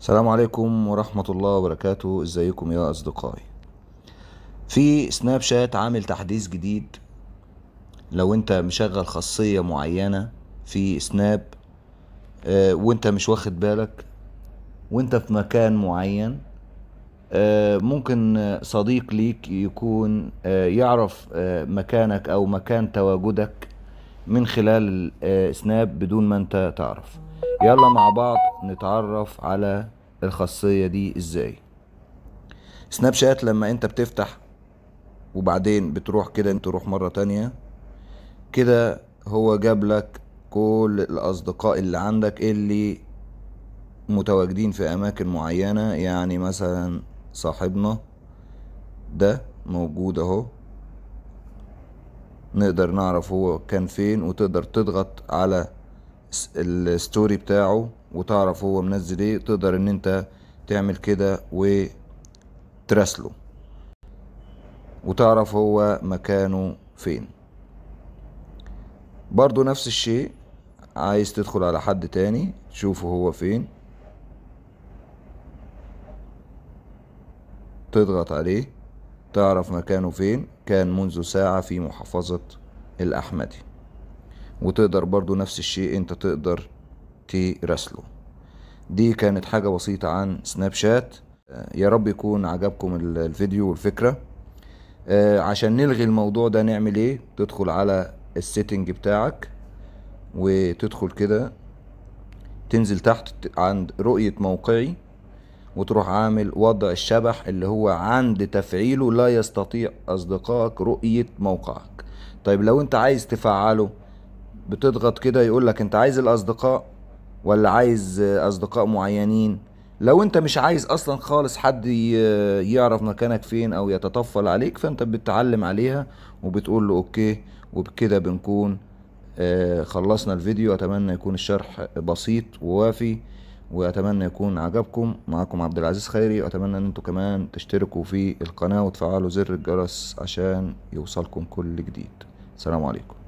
السلام عليكم ورحمة الله وبركاته ازيكم يا اصدقائي في سناب شات عامل تحديث جديد لو انت مشغل خاصية معينة في سناب آه، وانت مش واخد بالك وانت في مكان معين آه، ممكن صديق ليك يكون آه، يعرف مكانك او مكان تواجدك من خلال آه، سناب بدون ما انت تعرف يلا مع بعض نتعرف على الخاصية دي ازاي سناب شات لما انت بتفتح وبعدين بتروح كده انت تروح مرة تانية كده هو جاب لك كل الاصدقاء اللي عندك اللي متواجدين في اماكن معينة يعني مثلا صاحبنا ده موجود اهو نقدر نعرف هو كان فين وتقدر تضغط على الستوري بتاعه وتعرف هو منزل ايه تقدر ان انت تعمل كده وترسله وتعرف هو مكانه فين برضو نفس الشيء عايز تدخل على حد تاني تشوفه هو فين تضغط عليه تعرف مكانه فين كان منذ ساعة في محافظة الأحمدي وتقدر برضو نفس الشيء انت تقدر تراسله دي كانت حاجة بسيطة عن سناب شات آه، يا رب يكون عجبكم الفيديو والفكرة آه، عشان نلغي الموضوع ده نعمل ايه تدخل على السيتنج بتاعك وتدخل كده تنزل تحت عند رؤية موقعي وتروح عامل وضع الشبح اللي هو عند تفعيله لا يستطيع أصدقائك رؤية موقعك طيب لو أنت عايز تفعله بتضغط كده يقولك أنت عايز الأصدقاء ولا عايز أصدقاء معينين لو انت مش عايز اصلا خالص حد يعرف مكانك فين او يتطفل عليك فانت بتتعلم عليها وبتقول له اوكي وبكده بنكون آه، خلصنا الفيديو اتمنى يكون الشرح بسيط ووافي واتمنى يكون عجبكم معاكم عبد العزيز خيري واتمنى ان انتم كمان تشتركوا في القناه وتفعلوا زر الجرس عشان يوصلكم كل جديد سلام عليكم